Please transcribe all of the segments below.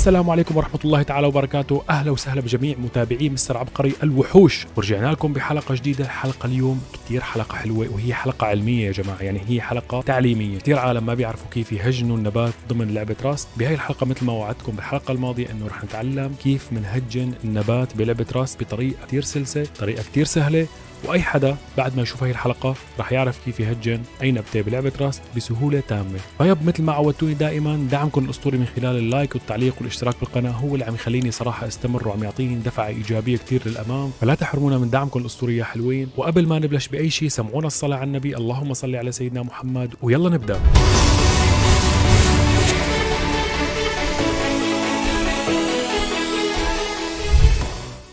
السلام عليكم ورحمة الله تعالى وبركاته أهلا وسهلا بجميع متابعي مستر عبقري الوحوش ورجعنا لكم بحلقة جديدة الحلقة اليوم كتير حلقة حلوة وهي حلقة علمية يا جماعة يعني هي حلقة تعليمية كتير عالم ما بيعرفوا كيف يهجنوا النبات ضمن لعبة راست بهي الحلقة مثل ما وعدتكم بالحلقة الماضية أنه رح نتعلم كيف منهجن النبات بلعبة راست بطريقة كتير سلسة طريقة كتير سهلة واي حدا بعد ما يشوف هاي الحلقه رح يعرف كيف يهجن اي نبته بلعبه راست بسهوله تامه فيب مثل ما عودتوني دائما دعمكم الاسطوري من خلال اللايك والتعليق والاشتراك بالقناه هو اللي عم يخليني صراحه استمر وعم يعطيني دفعه ايجابيه كثير للامام فلا تحرمونا من دعمكم الاسطوري يا حلوين وقبل ما نبلش باي شيء سمعونا الصلاه على النبي اللهم صل على سيدنا محمد ويلا نبدا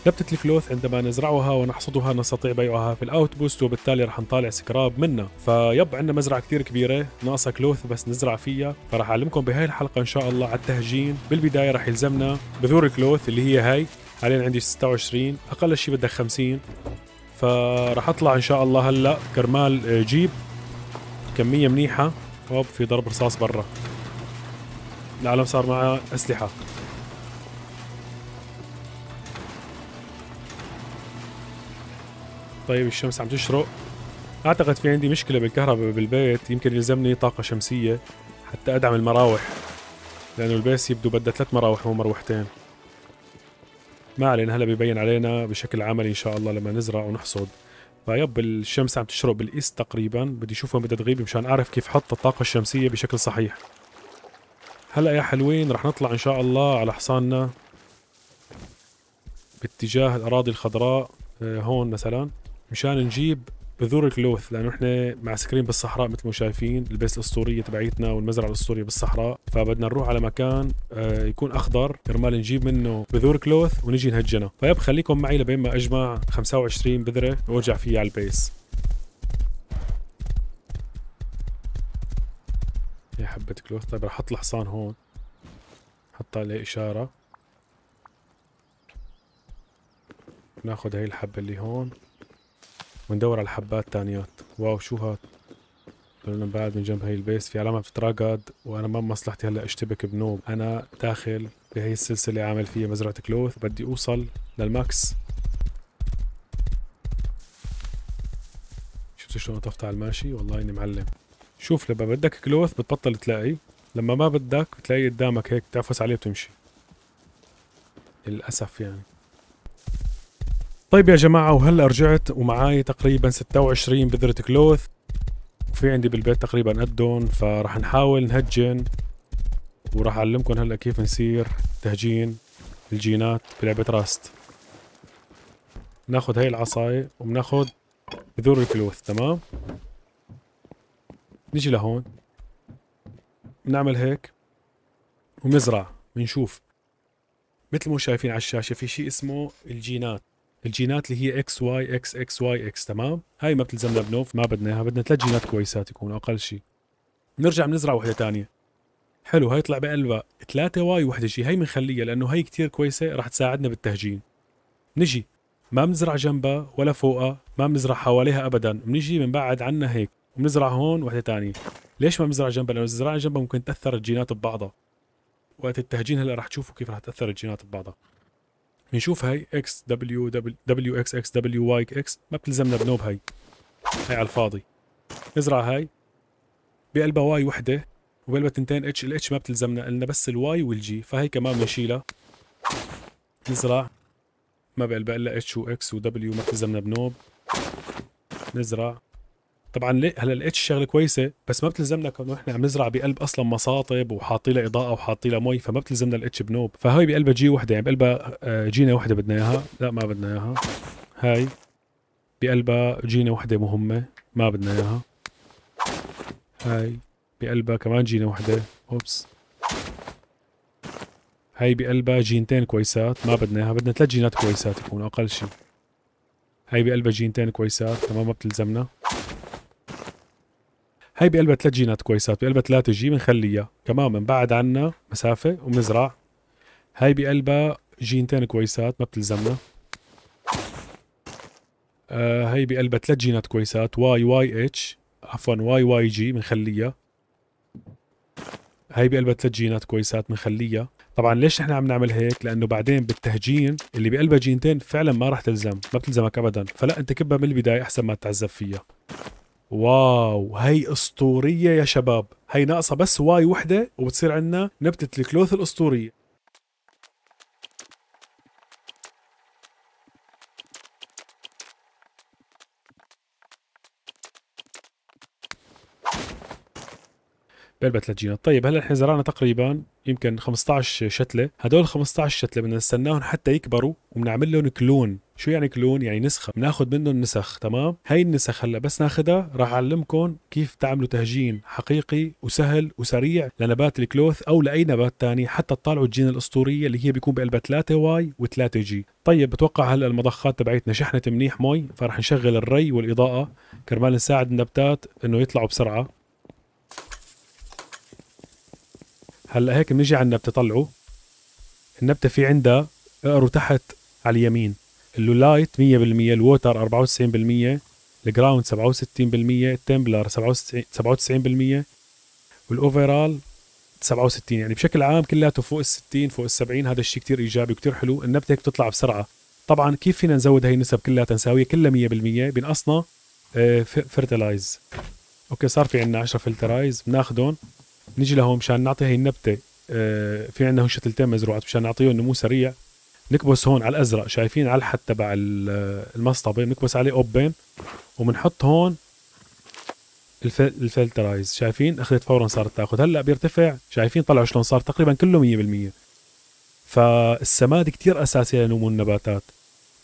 نبتة الكلوث عندما نزرعها ونحصدها نستطيع بيعها في الاوتبوست وبالتالي رح نطالع سكراب منها فيب عندنا مزرعة كتير كبيرة ناقصة كلوث بس نزرع فيها فرح اعلمكم بهاي الحلقة ان شاء الله على التهجين بالبداية رح يلزمنا بذور الكلوث اللي هي هاي حاليا عندي 26 اقل شيء بدك 50 فراح اطلع ان شاء الله هلا كرمال آه، جيب كمية منيحة هوب في ضرب رصاص برا العالم صار معه اسلحة طيب الشمس عم تشرق اعتقد في عندي مشكله بالكهرباء بالبيت يمكن يلزمني طاقه شمسيه حتى ادعم المراوح لانه البيس يبدو بدها ثلاث مراوح مو مروحتين ما علينا هلا ببين علينا بشكل عملي ان شاء الله لما نزرع ونحصد فيب الشمس عم تشرق بالايست تقريبا بدي اشوف وين بدها تغيب مشان اعرف كيف احط الطاقه الشمسيه بشكل صحيح هلا يا حلوين رح نطلع ان شاء الله على حصاننا باتجاه الاراضي الخضراء آه، هون مثلا مشان نجيب بذور الكلوث لانه احنا معسكرين بالصحراء مثل ما شايفين البيس الاسطوريه تبعيتنا والمزرعه الاسطوريه بالصحراء فبدنا نروح على مكان آه، يكون اخضر كرمال نجيب منه بذور كلوث ونجي نهجنها فيب خليكم معي لبين ما اجمع 25 بذره وارجع فيها على البيس يا حبة كلوث طيب رح احط الحصان هون حط عليه اشاره ناخذ هاي الحبه اللي هون وندور على حبات تانيات واو شو هاد لانه بعد من جنب هاي البيس في علامه بتتراقد وانا ما بمصلحتي هلا اشتبك بنوم انا داخل بهي السلسله عامل فيها مزرعه كلوث بدي اوصل للماكس شفت شلون طفت على الماشي والله اني معلم شوف لما بدك كلوث بتبطل تلاقي لما ما بدك بتلاقي قدامك هيك تعفس عليه بتمشي للاسف يعني طيب يا جماعة وهلا رجعت ومعاي تقريبا 26 بذرة كلوث وفي عندي بالبيت تقريبا قدهم فراح نحاول نهجن وراح أعلمكم هلا كيف نصير تهجين الجينات بلعبة راست ناخذ هاي العصاية وبناخذ بذور الكلوث تمام نيجي لهون بنعمل هيك وبنزرع بنشوف مثل ما شايفين على الشاشة في شيء اسمه الجينات الجينات اللي هي اكس واي اكس اكس واي اكس تمام هاي ما بتلزمنا بنوف ما بدنا اياها بدنا ثلاث جينات كويسات يكونوا اقل شيء نرجع بنزرع وحده ثانيه حلو هاي طلع بقلبها 3 واي وحده جي هاي بنخليها لانه هاي كثير كويسه رح تساعدنا بالتهجين نجي ما بنزرع جنبها ولا فوقها ما بنزرع حواليها ابدا بنجي بنبعد عنها هيك وبنزرع هون وحده ثانيه ليش ما بنزرع جنبها لانه زرعنا جنبها ممكن تاثر الجينات ببعضها وقت التهجين هلا رح تشوفوا كيف رح تاثر الجينات ببعضها بنشوف هاي اكس دبليو دبليو اكس اكس دبليو واي اكس ما بتلزمنا بنوب هاي هاي على الفاضي نزرع هاي بقلبها واي وحده وبقلبها تنتين اتش الاتش ما بتلزمنا قلنا بس الواي والجي فهي كمان بنشيلها نزرع ما بقلبها الا اتش واكس ودبليو ما بتلزمنا بنوب نزرع طبعا ليه هلا لقيت الشغله كويسه بس ما بتلزمنا كونه احنا عم نزرع بقلب اصلا مصاطب وحاطين لها اضاءه وحاطين لها مي فما بتلزمنا الاتش بنوب فهي بقلبها جي وحده يعني بقلبها آه، جينا وحده بدنا اياها لا ما بدنا اياها هاي بقلبها جينا وحده مهمه ما بدنا اياها هاي بقلبها كمان جينا وحده اوبس هاي بقلبها جينتين كويسات ما بدنا اياها بدنا ثلاث جينات كويسات يكون اقل شيء هاي بقلبها جينتين كويسات تمام ما بتلزمنا هي بقلبها ثلاث جينات كويسات بقلبها ثلاثة جي بنخليها كمان بنبعد عنا مسافة وبنزرع هاي بقلبها جينتين كويسات ما بتلزمنا آه هي بقلبها ثلاث جينات كويسات واي واي اتش عفوا واي واي جي بنخليها هي بقلبها ثلاث جينات كويسات بنخليها طبعا ليش نحن عم نعمل هيك لانه بعدين بالتهجين اللي بقلبها جينتين فعلا ما راح تلزم ما بتلزمك ابدا فلا انت كبها من البدايه احسن ما تتعذب فيها واو هي اسطوريه يا شباب هي ناقصه بس واي وحده وبتصير عندنا نبته الكلوث الاسطوريه بعلبه جينات طيب هلا احنا زرعنا تقريبا يمكن 15 شتله هدول 15 شتله بدنا نستناهم حتى يكبروا وبنعمل لهم كلون شو يعني كلون يعني نسخه بناخذ منهم نسخ تمام هاي النسخ هلا بس ناخذها راح اعلمكم كيف تعملوا تهجين حقيقي وسهل وسريع لنبات الكلوث او لاي نبات ثاني حتى تطلعوا الجين الاسطوريه اللي هي بيكون بقلبها 3 واي و3 جي طيب بتوقع هلا المضخات تبعتنا شحنت منيح مي فرح نشغل الري والاضاءه كرمال نساعد النباتات انه يطلعوا بسرعه هلا هيك بنيجي على النبته طلعوا النبته في عندها اقروا تحت على اليمين اللولايت 100% الووتر 94% الجراوند 67% التمبلر 97% 97% والاوفرال 67 يعني بشكل عام كلياته فوق ال 60 فوق ال 70 هذا الشيء كثير ايجابي وكثير حلو النبته هيك بتطلع بسرعه طبعا كيف فينا نزود هي النسب كلها تنساويه كلها 100% بنقصنا آه، فيرتلايز اوكي صار في عندنا 10 فلترايز بناخذهم نيجي لهون مشان نعطي هي النبته آه، في عندنا هون شتلتين مزروعات مشان نعطيهم نمو سريع نكبس هون على الازرق شايفين على الحد تبع آه، المصطبه بنكبس عليه اوبين وبنحط هون الفلترايز شايفين اخذت فورا صارت تاخذ هلا بيرتفع شايفين طلعوا شلون صار تقريبا كله 100% فالسماد كتير اساسي لنمو النباتات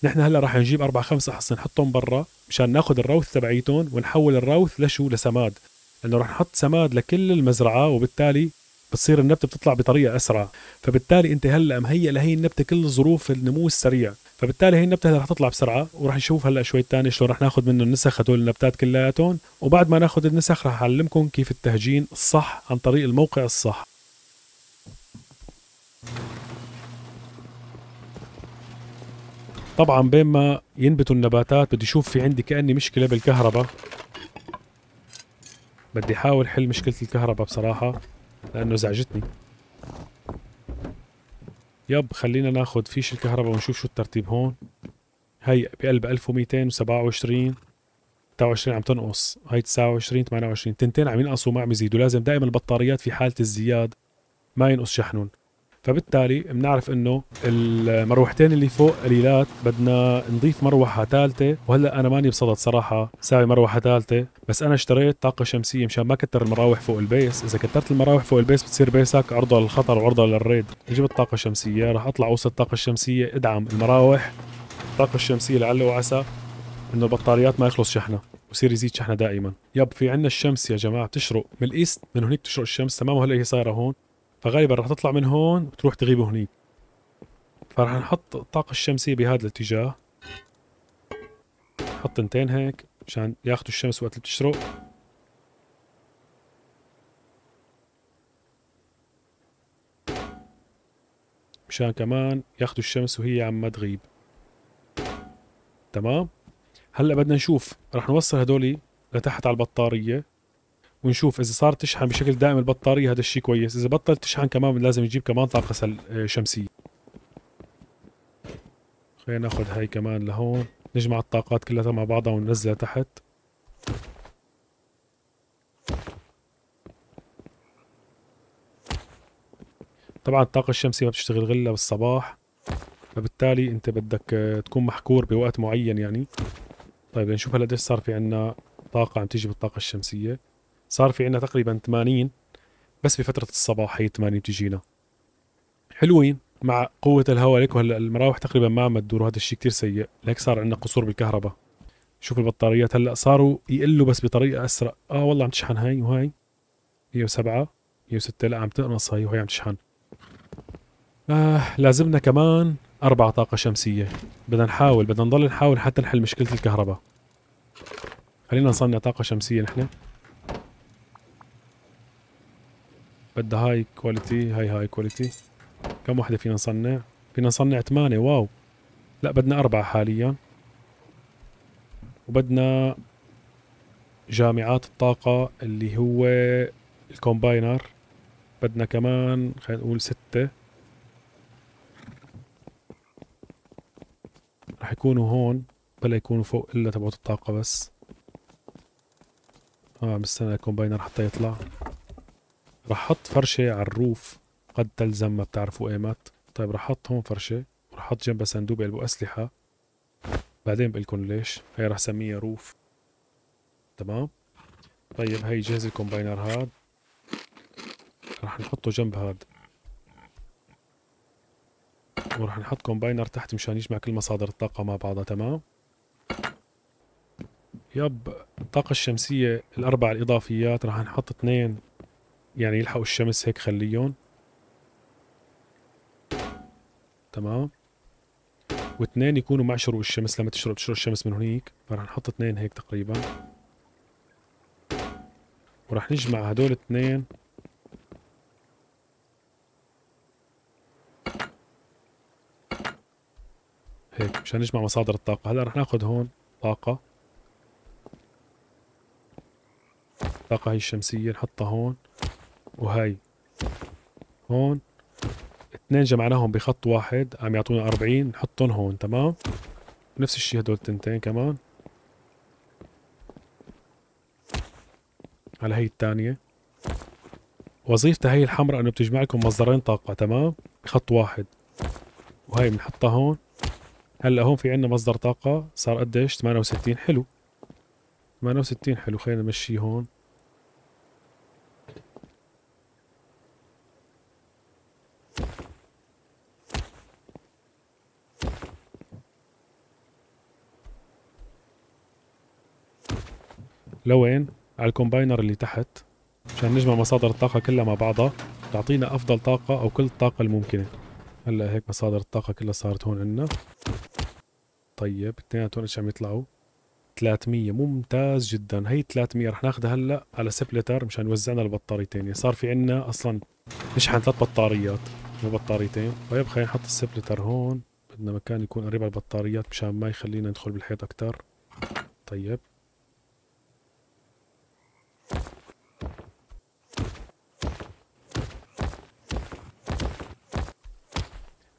نحن هلا راح نجيب اربع خمس احصن نحطهم برا مشان ناخذ الروث تبعيتهم ونحول الروث لشو لسماد انه رح نحط سماد لكل المزرعه وبالتالي بتصير النبته بتطلع بطريقه اسرع فبالتالي انت هلا مهيئ لهي النبته كل ظروف النمو السريع فبالتالي هي النبته رح تطلع بسرعه ورح نشوف هلا شوي ثاني شلون رح ناخذ منه النسخ هدول النبتات كلياتهم وبعد ما ناخذ النسخ رح اعلمكم كيف التهجين الصح عن طريق الموقع الصح طبعا بين ما ينبتوا النباتات بدي اشوف في عندي كاني مشكله بالكهرباء بدي احاول حل مشكله الكهرباء بصراحه لانه زعجتني يب خلينا ناخذ فيش الكهرباء ونشوف شو الترتيب هون هي بقلب 1227 26 عم تنقص هاي 29 28 تنتين عم ينقصوا ما عم يزيدوا لازم دائما البطاريات في حاله الزياد ما ينقص شحنهم فبالتالي بنعرف انه المروحتين اللي فوق قليلات بدنا نضيف مروحه ثالثه وهلا انا ماني بصدد صراحه ساوي مروحه ثالثه بس انا اشتريت طاقه شمسيه مشان ما كتر المراوح فوق البيس اذا كترت المراوح فوق البيس بتصير بيسك عرضه للخطر وعرضه للريد جبت طاقه شمسيه راح اطلع اوصل الطاقه الشمسيه ادعم المراوح الطاقه الشمسيه لعل وعسى انه البطاريات ما يخلص شحنها وصير يزيد شحنها دائما يب في عندنا الشمس يا جماعه بتشرق من الايست من هنيك بتشرق الشمس تمام وهلا هي صايره هون فغالبا راح تطلع من هون وتروح تغيب هنيك فراح نحط الطاقة الشمسية بهذا الاتجاه نحط تنتين هيك مشان ياخذوا الشمس وقت اللي بتشرق مشان كمان ياخذوا الشمس وهي عم تغيب تمام هلا بدنا نشوف رح نوصل هدول لتحت على البطارية ونشوف اذا صار تشحن بشكل دائم البطاريه هذا الشيء كويس اذا بطل تشحن كمان لازم نجيب كمان طاقه آه، شمسيه خلينا ناخذ هاي كمان لهون نجمع الطاقات كلها مع بعضها وننزلها تحت طبعا الطاقة الشمسية ما بتشتغل غلا بالصباح فبالتالي انت بدك آه، تكون محكور بوقت معين يعني طيب لنشوف هلا قديش صار في عنا طاقة عم تيجي بالطاقة الشمسية صار في عندنا تقريبا 80 بس بفتره الصباح هي 80 بتجينا حلوين مع قوة الهواء لك وهلا المراوح تقريبا ما عم تدور وهذا الشيء كثير سيء، لهيك صار عندنا قصور بالكهرباء. شوف البطاريات هلا صاروا يقلوا بس بطريقة أسرع، اه والله عم تشحن هاي وهاي 107 106 لا عم تنقص هاي وهي عم تشحن. آه لازمنا كمان أربع طاقة شمسية، بدنا نحاول بدنا نضل نحاول حتى نحل مشكلة الكهرباء. خلينا نصنع طاقة شمسية نحن. بدها هاي كواليتي هاي هاي كواليتي كم وحده فينا نصنع فينا نصنع ثمانية واو لا بدنا أربعة حاليا وبدنا جامعات الطاقة اللي هو الكومباينر بدنا كمان خلينا نقول ستة رح يكونوا هون بلا يكونوا فوق إلا تبعت الطاقة بس اه مستنى الكومباينر حتى يطلع رح حط فرشة على الروف قد تلزم ما بتعرفوا ايمت طيب رح حط هون فرشة ورح حط جنبها صندوق يلبو أسلحة بعدين بقلكم ليش هي رح سميها روف تمام طيب هي جهز الكومباينر هاد رح نحطه جنب هاد ورح نحط كومباينر تحت مشان يجمع كل مصادر الطاقة مع بعضها تمام يب الطاقة الشمسية الأربع الإضافيات رح نحط اثنين يعني يلحقوا الشمس هيك خليهم تمام واثنين يكونوا مع شروق الشمس لما تشرب تشرب الشمس من هنيك فرح نحط اثنين هيك تقريبا ورح نجمع هدول اثنين هيك مشان نجمع مصادر الطاقة هلا رح ناخذ هون طاقة الطاقة هي الشمسية نحطها هون وهي هون اثنين جمعناهم بخط واحد عم يعطونا 40 نحطهم هون تمام نفس الشيء هدول التنتين كمان على هي الثانية وظيفتها هي الحمراء انه بتجمع لكم مصدرين طاقة تمام بخط واحد وهي بنحطها هون هلا هون في عندنا مصدر طاقة صار قديش 68 حلو 68 حلو خلينا نمشي هون لوين على الكومباينر اللي تحت عشان نجمع مصادر الطاقة كلها مع بعضها تعطينا أفضل طاقة أو كل الطاقة الممكنة هلا هيك مصادر الطاقة كلها صارت هون عنا طيب اثنيناتهم ايش عم يطلعوا 300 ممتاز جدا هي 300 رح ناخذها هلا على سبلتر مشان يوزعنا البطاريتين يعني صار في عنا اصلا نشحن ثلاث بطاريات مو بطاريتين طيب خلينا نحط السبلتر هون بدنا مكان يكون قريب على البطاريات مشان ما يخلينا ندخل بالحيط اكثر طيب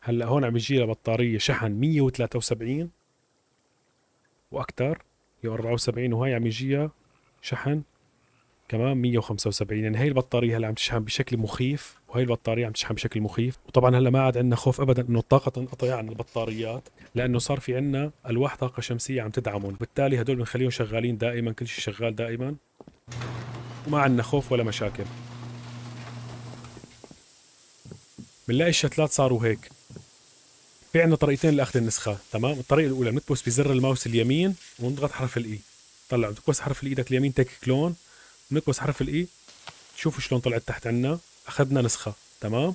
هلا هون عم يجي لها بطاريه شحن 173 واكثر 174 وهي عم يجيها شحن كمان 175 يعني هي البطاريه هلا عم تشحن بشكل مخيف وهي البطاريه عم تشحن بشكل مخيف وطبعا هلا ما عاد عندنا خوف ابدا انه الطاقه تنقطع عن البطاريات لانه صار في عندنا الواح طاقه شمسيه عم تدعمهم وبالتالي هدول بنخليهم شغالين دائما كل شيء شغال دائما وما عندنا خوف ولا مشاكل بنلاقي الشتلات صاروا هيك في عندنا طريقتين لاخذ النسخه تمام الطريقه الاولى بنكبس بزر الماوس اليمين ونضغط حرف الاي e. طلع بتكبس حرف الايدك e اليمين تك كلون بنكبس حرف الاي e، شوفوا شلون طلعت تحت عنا اخذنا نسخه تمام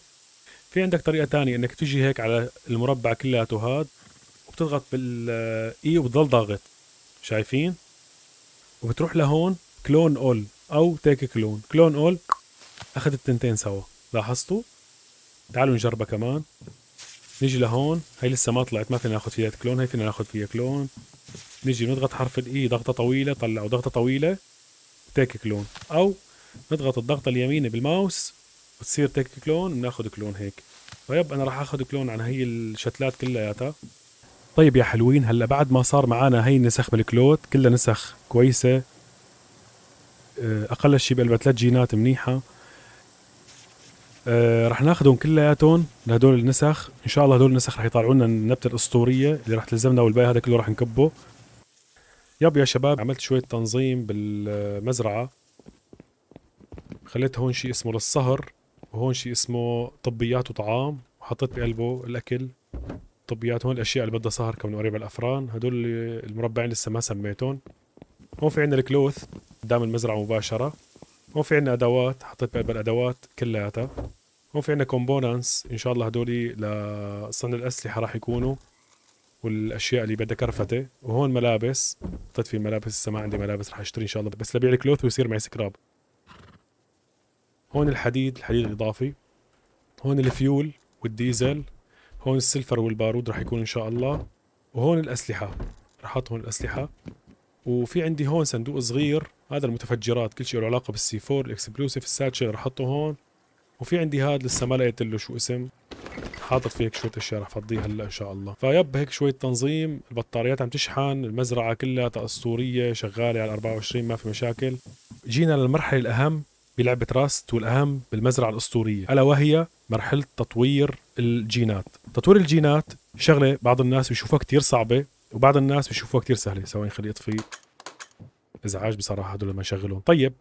في عندك طريقه ثانيه انك تجي هيك على المربع كلياته هاد وبتضغط بالاي وبتضل ضاغط شايفين وبتروح لهون كلون اول او تيك كلون كلون اول اخذ التنتين سوا لاحظتوا تعالوا نجربها كمان نيجي لهون هي لسه ما طلعت ما فينا ناخذ فيها كلون هي فينا ناخذ فيها كلون نيجي نضغط حرف الاي e، ضغطه طويله طلعوا ضغطه طويله تيك كلون او نضغط الضغطه اليمينه بالماوس وتصير تيك كلون بناخذ كلون هيك طيب انا راح اخذ كلون عن هي الشتلات كلياتها طيب يا حلوين هلا بعد ما صار معانا هي النسخ بالكلوت كلها نسخ كويسه آه، اقل شيء بقلبها ثلاث جينات منيحه آه، رح ناخذهم كلياتهم لهدول النسخ ان شاء الله هدول النسخ رح يطلعوا لنا النبته الاسطوريه اللي رح تلزمنا والباقي هذا كله رح نكبه يب يا شباب عملت شويه تنظيم بالمزرعه خليت هون شيء اسمه للصهر وهون شيء اسمه طبيات وطعام وحطيت بقلبه الاكل طبيات هون الاشياء اللي بدها صهر كمان قريب على الافران هدول المربعين لسه ما سميتهم هون في عندنا الكلوث قدام المزرعه مباشره هون في عندنا ادوات حطيت بقلب الادوات كلياتها هون في عندنا كومبوننتس ان شاء الله هدول لصنع الاسلحه راح يكونوا والاشياء اللي بدها كرفته وهون ملابس حطيت في ملابس لسه ما عندي ملابس راح اشتري ان شاء الله بس لبيع الكلوث ويصير معي سكراب هون الحديد الحديد الاضافي هون الفيول والديزل هون السلفر والبارود راح يكون ان شاء الله وهون الاسلحه راح احط هون الاسلحه وفي عندي هون صندوق صغير هذا المتفجرات كل شيء له علاقه بالسي 4 الاكسبلوسيف الساتشل رح احطه هون وفي عندي هذا لسه ما لقيت له شو اسم حاطط فيه هيك شويه اشياء رح فضيه هلا ان شاء الله فيب هيك شويه تنظيم البطاريات عم تشحن المزرعه كلها اسطوريه شغاله على 24 ما في مشاكل جينا للمرحله الاهم بلعبه راست والاهم بالمزرعه الاسطوريه الا وهي مرحله تطوير الجينات تطوير الجينات شغله بعض الناس بيشوفها كتير صعبه وبعض الناس بيشوفوها كتير سهله سواء خلي يطفي ازعاج بصراحه هدول لما يشغلهم طيب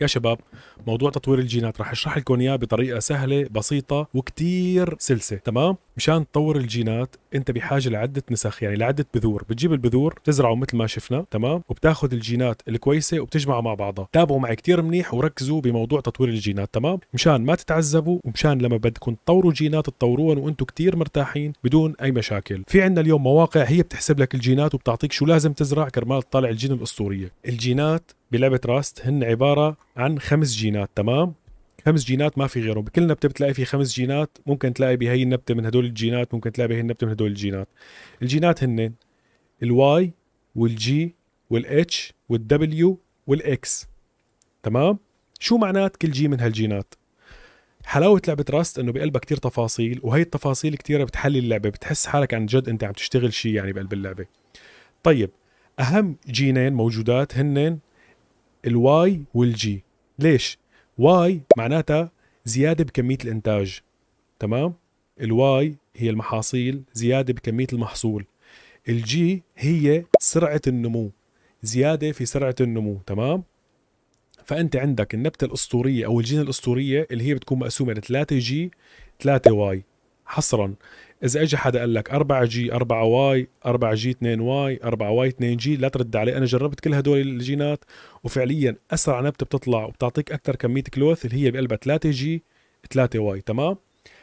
يا شباب موضوع تطوير الجينات رح اشرح لكم اياه بطريقه سهله بسيطه وكتير سلسه تمام مشان تطور الجينات انت بحاجه لعده نسخ يعني لعده بذور بتجيب البذور تزرعه مثل ما شفنا تمام وبتاخذ الجينات الكويسه وبتجمعها مع بعضها تابعوا معي كثير منيح وركزوا بموضوع تطوير الجينات تمام مشان ما تتعذبوا ومشان لما بدكم تطوروا جينات تطوروهم وانتم كثير مرتاحين بدون اي مشاكل في عندنا اليوم مواقع هي بتحسب لك الجينات وبتعطيك شو لازم تزرع كرمال تطلع الجين الاسطوريه الجينات بلعبه راست هن عباره عن خمس جينات تمام خمس جينات ما في غيرهم بكل نبته بتلاقي في خمس جينات ممكن تلاقي بهي النبته من هدول الجينات ممكن تلاقي بهي النبته من هدول الجينات الجينات هن الواي والجي والاتش والدبليو والاكس تمام شو معنات كل جي من هالجينات حلاوة لعبة راست انه بقلبها كتير تفاصيل وهي التفاصيل كتيرة بتحلي اللعبة بتحس حالك عن جد انت عم تشتغل شيء يعني بقلب اللعبة طيب اهم جينين موجودات هن الواي والجي ليش واي معناتها زيادة بكمية الإنتاج تمام الواي هي المحاصيل زيادة بكمية المحصول الجي هي سرعة النمو زيادة في سرعة النمو تمام فأنت عندك النبتة الأسطورية أو الجينة الأسطورية اللي هي بتكون مقسومة ل 3 جي 3 واي حصرا اذا اجى حدا قال لك 4 جي 4 واي 4 جي 2 واي 4 واي 2 جي لا ترد عليه انا جربت كل هدول الجينات وفعليا اسرع نبته بتطلع وبتعطيك اكثر كميه كلوث اللي هي بقلبها 3 جي 3 واي تمام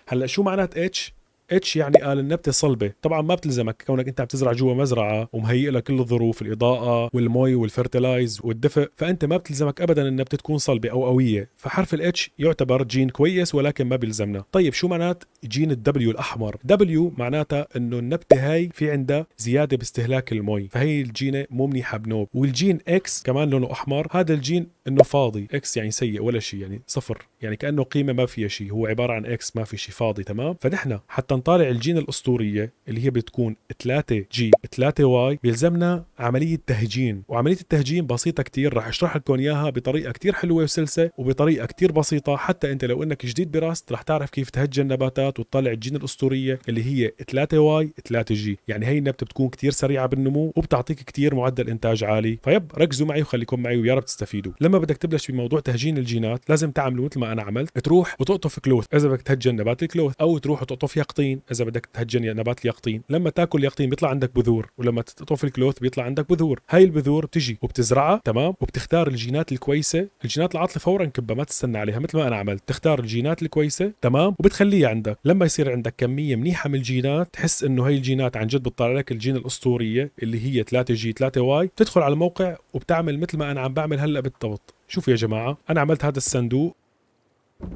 هلا شو معنات اتش اتش يعني قال النبتة صلبة طبعا ما بتلزمك كونك انت عم تزرع جوا مزرعة ومهيئ لك كل الظروف الإضاءة والمي والفرتلايز والدفء فأنت ما بتلزمك أبدا النبتة تكون صلبة أو قوية فحرف الاتش يعتبر جين كويس ولكن ما بيلزمنا طيب شو معنات جين الدبليو الأحمر دبليو معناتها أنه النبتة هاي في عندها زيادة باستهلاك المي فهي الجينة مو منيحة بنوب والجين اكس كمان لونه أحمر هذا الجين انه فاضي اكس يعني سيء ولا شيء يعني صفر يعني كانه قيمه ما فيها شيء هو عباره عن اكس ما في شيء فاضي تمام فنحن حتى نطالع الجين الاسطوريه اللي هي بتكون 3 جي 3 واي بيلزمنا عمليه تهجين وعمليه التهجين بسيطه كتير رح اشرح لكم اياها بطريقه كتير حلوه وسلسه وبطريقه كتير بسيطه حتى انت لو انك جديد براست رح تعرف كيف تهجن النباتات وتطلع الجين الاسطوريه اللي هي 3 واي 3 جي يعني هي النبته بتكون كتير سريعه بالنمو وبتعطيك كتير معدل انتاج عالي فيب ركزوا معي وخليكم معي ويا رب تستفيدوا لما بدك تبلش بموضوع تهجين الجينات لازم تعملوا مثل ما انا عملت تروح وتقطف كلوث اذا بدك تهجن نبات الكلوث او تروح وتقطف يقطين اليقطين اذا بدك تهجن نبات اليقطين لما تاكل اليقطين بيطلع عندك بذور ولما تقطف الكلوث بيطلع عندك بذور هاي البذور بتجي وبتزرعها تمام وبتختار الجينات الكويسه الجينات العاطله فورا كبها ما تستنى عليها مثل ما انا عملت تختار الجينات الكويسه تمام وبتخليها عندك لما يصير عندك كميه منيحه من الجينات تحس انه هاي الجينات عن جد بتطلع لك الجين الاسطوريه اللي هي 3 جي 3 واي بتدخل على الموقع وبتعمل مثل ما انا عم بعمل هلا بالضبط شوفوا يا جماعه انا عملت هذا الصندوق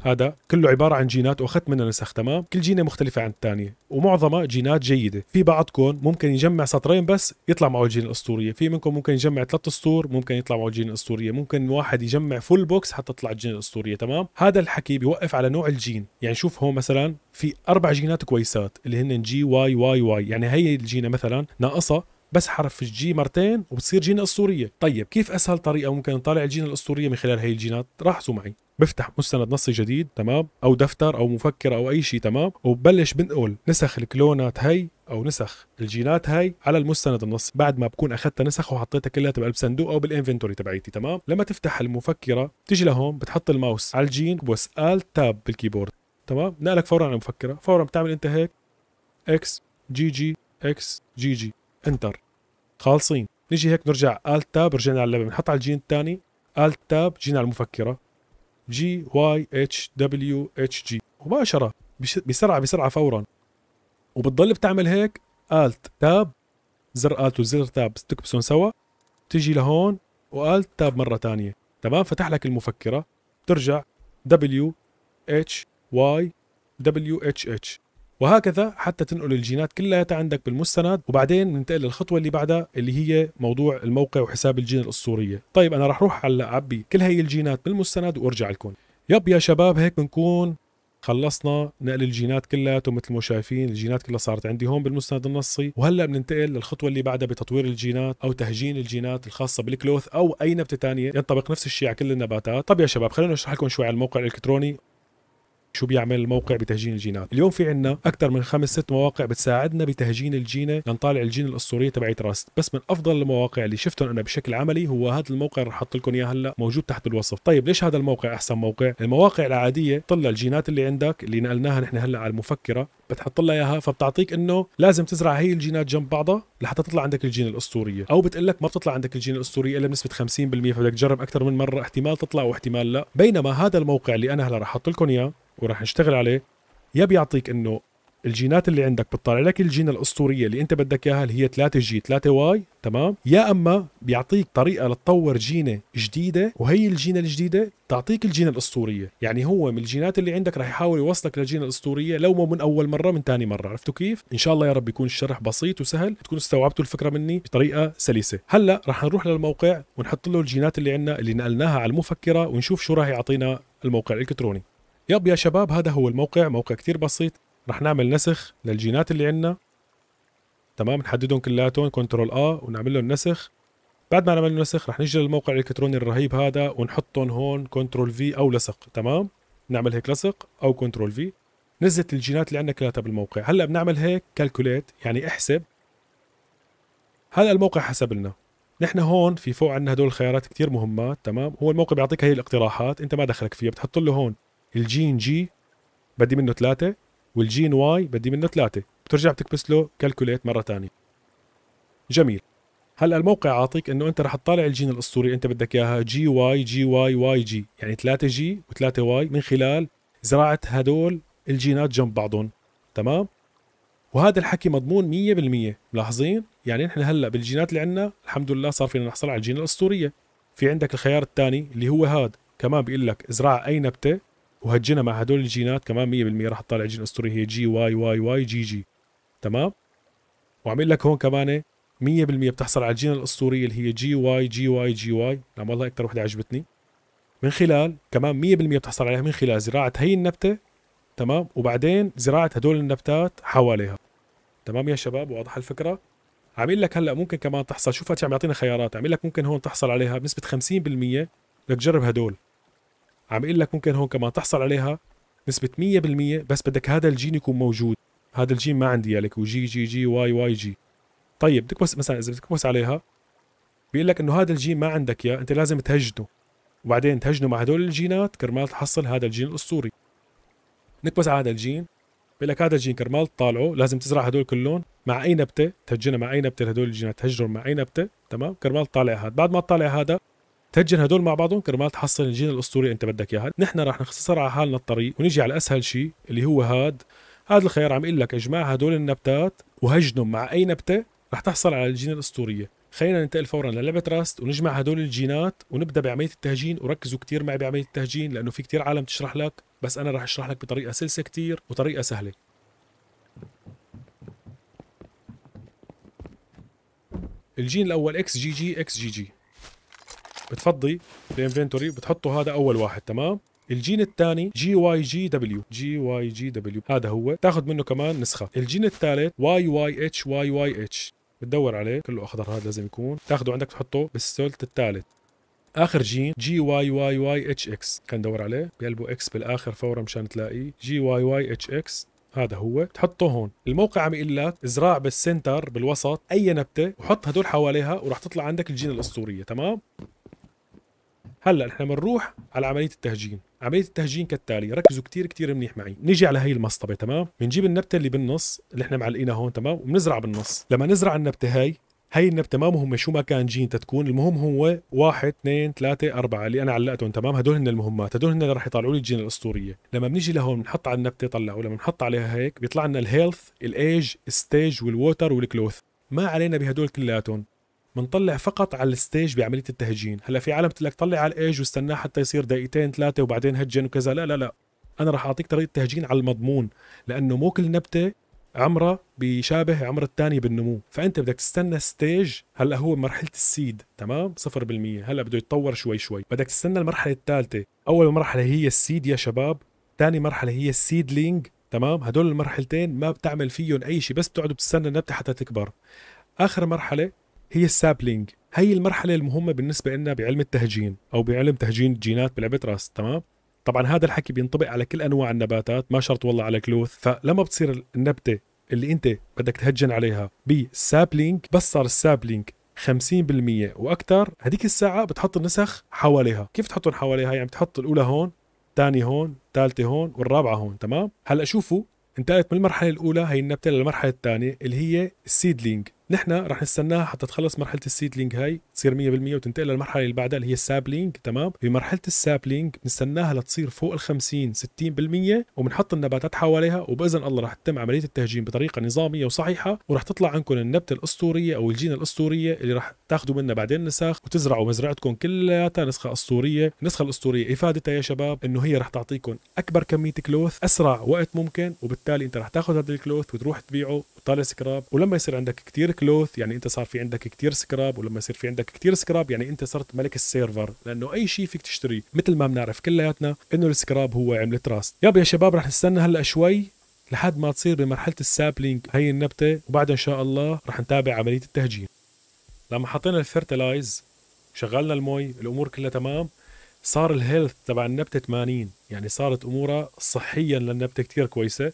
هذا كله عبارة عن جينات وأخذت منها نسخ تمام كل جينة مختلفة عن الثانية ومعظمها جينات جيدة في بعضكم ممكن يجمع سطرين بس يطلع معه الجين الأسطورية في منكم ممكن يجمع ثلاث سطور ممكن يطلع معه الجين الأسطورية ممكن واحد يجمع فول بوكس حتى تطلع الجين الأسطورية تمام هذا الحكي بيوقف على نوع الجين يعني شوف هون مثلا في أربع جينات كويسات اللي هن جي واي واي واي يعني هي الجينة مثلا ناقصة بس حرف الجي مرتين وبتصير جينا اسطوريه طيب كيف اسهل طريقه ممكن نطالع الجينا الاسطوريه من خلال هي الجينات ركزوا معي بفتح مستند نصي جديد تمام او دفتر او مفكره او اي شيء تمام وببلش بنقل نسخ الكلونات هي او نسخ الجينات هاي على المستند النصي بعد ما بكون اخذتها نسخ وحطيتها كلها بقلب صندوق او بالانفنتوري تبعيتي تمام لما تفتح المفكره بتيجي لهون بتحط الماوس على الجين بس ال تاب بالكيبورد تمام نقلك فورا على المفكره فورا بتعمل انت هيك اكس جي جي اكس جي جي انتر خالصين نيجي هيك نرجع الت تاب رجعنا على اللعبه بنحط على الجين الثاني الت تاب جينا على المفكره جي واي اتش دبليو اتش جي مباشره بسرعه بسرعه فورا وبتضل بتعمل هيك الت تاب زر الت وزر تاب تكبسون سوا تجي لهون والت تاب مره ثانيه تمام فتح لك المفكره ترجع دبليو اتش واي دبليو اتش اتش وهكذا حتى تنقل الجينات كلياتها عندك بالمستند وبعدين بننتقل للخطوه اللي بعدها اللي هي موضوع الموقع وحساب الجين الاسطوريه طيب انا راح اروح هلا اعبي كل هي الجينات بالمستند وارجع لكم يب يا شباب هيك بنكون خلصنا نقل الجينات كلها مثل ما شايفين الجينات كلها صارت عندي هون بالمستند النصي وهلا بننتقل للخطوه اللي بعدها بتطوير الجينات او تهجين الجينات الخاصه بالكلوث او اي نبته ثانيه ينطبق نفس الشيء على كل النباتات طب يا شباب خلينا نشرح لكم شوي على الموقع الالكتروني شو بيعمل الموقع بتهجين الجينات اليوم في عندنا اكثر من خمس ست مواقع بتساعدنا بتهجين الجينه لنطالع الجينه الاسطوريه تبع تراست بس من افضل المواقع اللي شفتهم انا بشكل عملي هو هذا الموقع اللي رح احط لكم اياه هلا موجود تحت الوصف طيب ليش هذا الموقع احسن موقع المواقع العاديه طلع الجينات اللي عندك اللي نقلناها نحن هلا على المفكره بتحط لها اياها فبتعطيك انه لازم تزرع هي الجينات جنب بعضها لحتى تطلع عندك الجينه الاسطوريه او بتقول لك ما بتطلع عندك الجينه الاسطوريه الا بنسبه 50% فبدك تجرب اكثر من مره احتمال تطلع واحتمال لا بينما هذا الموقع اللي انا هلا رح احط لكم اياه وراح نشتغل عليه يا بيعطيك انه الجينات اللي عندك بتطلع لك الجينة الأسطورية اللي أنت بدك إياها اللي هي 3 جي 3 واي تمام يا أما بيعطيك طريقة لتطور جينة جديدة وهي الجينة الجديدة تعطيك الجينة الأسطورية يعني هو من الجينات اللي عندك رح يحاول يوصلك للجينة الأسطورية لو مو من أول مرة من ثاني مرة عرفتوا كيف إن شاء الله يا رب يكون الشرح بسيط وسهل تكونوا استوعبتوا الفكرة مني بطريقة سلسة هلا رح نروح للموقع ونحط له الجينات اللي عندنا اللي نقلناها على المفكرة ونشوف شو راح يعطينا الموقع الإلكتروني يب يا شباب هذا هو الموقع موقع كتير بسيط رح نعمل نسخ للجينات اللي عندنا تمام نحددهم كلياتهم كنترول اه ونعمل لهم نسخ بعد ما نعمل نسخ رح نجي للموقع الالكتروني الرهيب هذا ونحطهم هون كنترول في او لصق تمام نعمل هيك لصق او كنترول في نزلت الجينات اللي عندنا كلياتها بالموقع هلا بنعمل هيك كالكوليت يعني احسب هذا الموقع حسب لنا نحن هون في فوق عندنا هدول الخيارات كتير مهمات تمام هو الموقع بيعطيك هي الاقتراحات انت ما دخلك فيها بتحط له هون الجين جي بدي منه ثلاثة والجين واي بدي منه ثلاثة بترجع بتكبس له كالكوليت مرة ثانية جميل هلا الموقع عاطيك انه انت رح تطالع الجين الاسطوري انت بدك اياها جي واي جي واي واي جي يعني 3 جي و3 واي من خلال زراعه هدول الجينات جنب بعضهم تمام وهذا الحكي مضمون 100% ملاحظين يعني نحن هلا بالجينات اللي عندنا الحمد لله صار فينا نحصل على الجين الاسطوريه في عندك الخيار الثاني اللي هو هاد كمان بيقول لك ازرع اي نبته وهالجينها مع هدول الجينات كمان 100% راح تطلع جين اسطوري هي جي واي واي واي جي جي تمام وعامل لك هون كمان 100% بتحصل على الجينة الأسطورية اللي هي جي واي جي واي جي واي نعم والله أكثر وحدة عجبتني من خلال كمان 100% بتحصل عليها من خلال زراعة هي النبتة تمام وبعدين زراعة هدول النبتات حواليها تمام يا شباب واضحة الفكرة عامل لك هلا ممكن كمان تحصل شوف عم يعطينا خيارات عامل لك ممكن هون تحصل عليها بنسبة 50% لك جرب هدول عم بقول لك ممكن هون كمان تحصل عليها نسبة 100% بس بدك هذا الجين يكون موجود هذا الجين ما عندي لك وجي جي جي واي واي جي طيب بدك بس مثلا اذا بدك عليها بيقول لك انه هذا الجين ما عندك اياه انت لازم تهجنه وبعدين تهجنه مع هدول الجينات كرمال تحصل هذا الجين الاسطوري نكبس على هذا الجين بيقول لك هذا الجين كرمال تطالعه لازم تزرع هدول كلهم مع اي نبته تهجنها مع اي نبته هدول الجينات تهجرهم مع اي نبته تمام كرمال تطالع هذا بعد ما تطالع هذا تهجن هدول مع بعضهم كرمال تحصل الجين الاسطوري انت بدك اياها نحن راح نختصر على حالنا الطريق ونيجي على اسهل شيء اللي هو هاد هذا الخيار عم يقول لك اجمع هدول النبتات وهجنهم مع اي نبته رح تحصل على الجين الاسطوريه خلينا ننتقل فورا للعبة راست ونجمع هدول الجينات ونبدا بعملية التهجين وركزوا كثير معي بعملية التهجين لانه في كثير عالم تشرح لك بس انا راح اشرح لك بطريقة سلسة كثير وطريقة سهلة الجين الاول اكس جي جي اكس جي جي بتفضي الانفنتوري بتحطه هذا اول واحد تمام الجين الثاني جي واي جي دبليو جي واي جي دبليو هذا هو تاخذ منه كمان نسخه الجين الثالث واي واي اتش واي واي اتش بتدور عليه كله اخضر هذا لازم يكون تاخذه عندك تحطه بالسولت الثالث اخر جين جي واي واي واي اتش اكس كان دور عليه بقلبه اكس بالاخر فورا مشان تلاقيه جي واي واي اتش اكس هذا هو تحطه هون الموقع عم يقول لك ازرع بالسنتر بالوسط اي نبته وحط هدول حواليها وراح تطلع عندك الجين الاسطوريه تمام هلا نحن بنروح على عمليه التهجين عمليه التهجين كالتالي ركزوا كتير كتير منيح معي نيجي على هي المصطبه تمام بنجيب النبته اللي بالنص اللي احنا معلقينها هون تمام وبنزرع بالنص لما نزرع النبته هاي هي النبتة ما مهمة شو ما كان جين تكون المهم هو واحد اثنين ثلاثة أربعة اللي أنا علقتهم تمام هدول هن المهمات هدول هن اللي رح يطلعوا لي الجين الأسطورية لما بنيجي لهون بنحط على النبتة طلعوا لما بنحط عليها هيك بيطلع لنا الهيلث الإيج الستيج والووتر والكلوث ما علينا بهدول كلياتهم بنطلع فقط على الستيج بعمليه التهجين هلا في عالم بتقول لك طلع على الايج واستناه حتى يصير دقيقتين ثلاثه وبعدين هجن وكذا لا لا لا انا راح اعطيك طريقه تهجين على المضمون لانه مو كل نبته عمرها بيشابه عمر الثاني بالنمو فانت بدك تستنى ستيج هلا هو مرحله السيد تمام 0% هلا بده يتطور شوي شوي بدك تستنى المرحله الثالثه اول مرحله هي السيد يا شباب ثاني مرحله هي السيدلينج تمام هدول المرحلتين ما بتعمل فيهم اي شيء بس بتقعد بتستنى النبته حتى تكبر اخر مرحله هي السابلينج هي المرحلة المهمة بالنسبة لنا بعلم التهجين أو بعلم تهجين الجينات بلعبة راس تمام طبعا هذا الحكي بينطبق على كل أنواع النباتات ما شرط والله على كلوث فلما بتصير النبتة اللي أنت بدك تهجن عليها بسابلينج بس صار السابلينج 50% واكثر هذيك الساعه بتحط النسخ حواليها كيف تحطهم حواليها يعني بتحط الاولى هون الثاني هون الثالثه هون والرابعه هون تمام هلا شوفوا انتقلت من المرحله الاولى هي النبته للمرحله الثانيه اللي هي السيدلينج نحن رح نستناها حتى تخلص مرحله السيدلينج هاي تصير 100% وتنتقل للمرحله اللي بعدها اللي هي السابلينج تمام بمرحله السابلينج بنستناها لتصير فوق ال 50 60% وبنحط النباتات حواليها وباذن الله رح تتم عمليه التهجين بطريقه نظاميه وصحيحه ورح تطلع عندكم النبته الاسطوريه او الجينه الاسطوريه اللي رح تاخذوا منها بعدين نسخ وتزرعوا مزرعتكم كلياتها نسخه اسطوريه النسخه الاسطوريه افادتها يا شباب انه هي رح تعطيكم اكبر كميه كلوث اسرع وقت ممكن وبالتالي انت رح تاخذ هذا الكلوث وتروح تبيعه وتطالع سكراب ولما يصير عندك كثير كلوث يعني انت صار في عندك كتير سكراب ولما يصير في عندك كتير سكراب يعني انت صرت ملك السيرفر لانه اي شيء فيك تشتريه مثل ما بنعرف كلياتنا انه السكراب هو عمله تراست ياب يا شباب رح نستنى هلا شوي لحد ما تصير بمرحله السابلينج هي النبته وبعدها ان شاء الله رح نتابع عمليه التهجين لما حطينا الفيرتلايز شغلنا المي الامور كلها تمام صار الهيلث تبع النبته 80 يعني صارت امورها صحيا للنبته كتير كويسه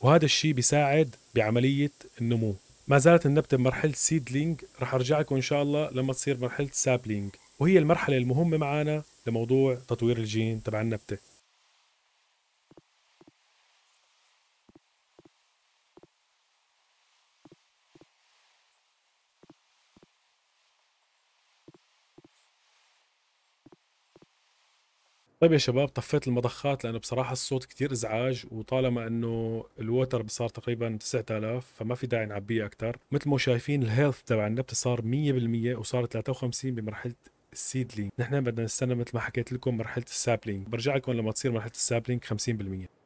وهذا الشيء بيساعد بعمليه النمو ما زالت النبتة بمرحلة سيدلينج رح أرجع لكم إن شاء الله لما تصير مرحلة سابلينج وهي المرحلة المهمة معانا لموضوع تطوير الجين تبع النبتة طيب يا شباب طفيت المضخات لانه بصراحه الصوت كتير ازعاج وطالما انه الوتر صار تقريبا 9000 فما في داعي نعبيه اكثر مثل ما شايفين الهيلث تبع النبته صار 100% وصار 53 بمرحله السيدلينج نحن بدنا نستنى مثل ما حكيت لكم مرحله السابلينج برجع لكم لما تصير مرحله السابلينج 50%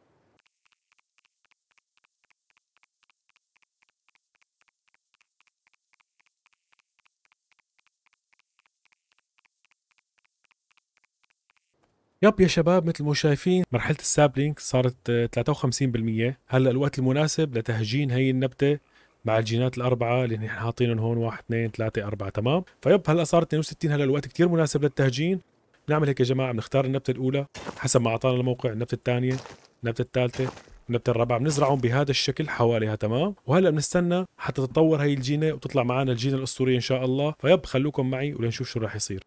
يب يا شباب مثل ما شايفين مرحلة السابلينج صارت 53% آه، هلا الوقت المناسب لتهجين هي النبتة مع الجينات الأربعة اللي نحن حاطينهم هون 1 2 3 4 تمام فيب هلا صارت 62 هلا الوقت كثير مناسب للتهجين نعمل هيك يا جماعة بنختار النبتة الأولى حسب ما أعطانا الموقع النبتة الثانية النبتة الثالثة النبتة الرابعة بنزرعهم بهذا الشكل حواليها تمام وهلا بنستنى حتى تتطور هي الجينة وتطلع معنا الجينة الأسطورية إن شاء الله فيب خلوكم معي ولنشوف شو راح يصير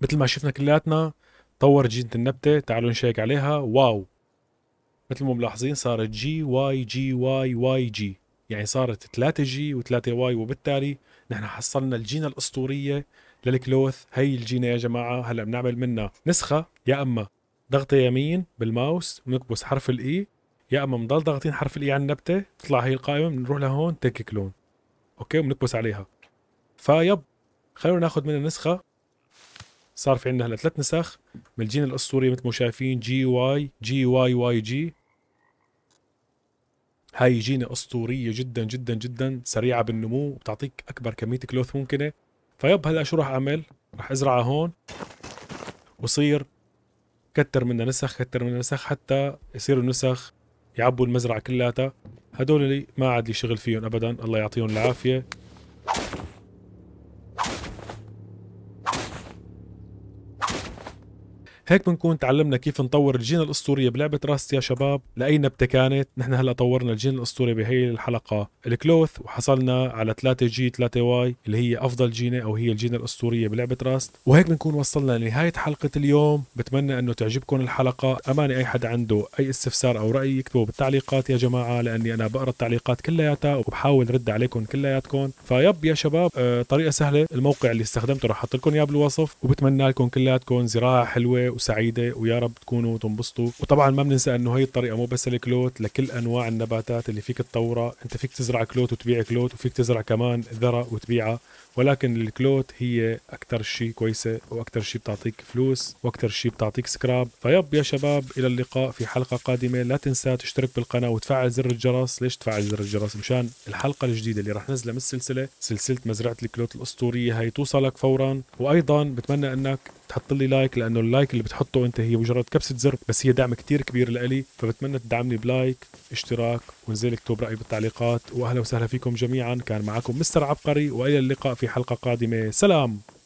مثل ما شفنا كلياتنا طور جينة النبتة تعالوا نشيك عليها واو مثل ما ملاحظين صارت جي واي جي واي واي جي يعني صارت 3 جي و3 واي وبالتالي نحن حصلنا الجينة الأسطورية للكلوث هي الجينة يا جماعة هلا بنعمل منها نسخة يا أما ضغطة يمين بالماوس ونكبس حرف الإي e، يا اما بنضل ضاغطين حرف الاي e على النبته تطلع هي القائمه بنروح لهون تيك كلون اوكي وبنكبس عليها فيب خلونا ناخذ منها نسخه صار في عندنا هلا ثلاث نسخ من الجين الاسطوري مثل ما شايفين جي واي جي واي واي جي هاي جينة اسطورية جدا جدا جدا سريعة بالنمو وبتعطيك اكبر كمية كلوث ممكنة فيب هلا شو راح اعمل راح ازرعها هون وصير كتر منها نسخ كتر منها نسخ حتى يصيروا النسخ يعبوا المزرعة كلها هدول اللي ما عاد لي شغل فيهم ابدا الله يعطيهم العافية هيك بنكون تعلمنا كيف نطور الجينة الأسطورية بلعبة راست يا شباب لأي نبتة كانت نحن هلا طورنا الجينة الأسطورية بهي الحلقة الكلوث وحصلنا على 3 جي 3 واي اللي هي أفضل جينة أو هي الجينة الأسطورية بلعبة راست وهيك بنكون وصلنا لنهاية حلقة اليوم بتمنى أنه تعجبكم الحلقة أمانة أي حد عنده أي استفسار أو رأي يكتبه بالتعليقات يا جماعة لأني أنا بقرأ التعليقات كلياتها وبحاول رد عليكم كلياتكم فيب يا شباب آه، طريقة سهلة الموقع اللي استخدمته رح أحط لكم إياه بالوصف وبتمنى لكم كلياتكم زراعة حلوة وسعيده ويا رب تكونوا تنبسطوا وطبعا ما بننسى انه هي الطريقه مو بس الكلوت لكل انواع النباتات اللي فيك تطورها انت فيك تزرع كلوت وتبيع كلوت وفيك تزرع كمان ذره وتبيعها ولكن الكلوت هي اكثر شيء كويسه واكثر شيء بتعطيك فلوس واكثر شيء بتعطيك سكراب فيب يا شباب الى اللقاء في حلقه قادمه لا تنسى تشترك بالقناه وتفعل زر الجرس ليش تفعل زر الجرس مشان الحلقه الجديده اللي رح نزلها من السلسله سلسله مزرعه الكلوت الاسطوريه هي توصلك فورا وايضا بتمنى انك تحط لي لايك لانه اللايك اللي بتحطه انت هي مجرد كبسه زر بس هي دعم كتير كبير لإلي فبتمنى تدعمني بلايك اشتراك وانزل اكتب رايك بالتعليقات واهلا وسهلا فيكم جميعا كان معكم مستر عبقري والى اللقاء في حلقه قادمه سلام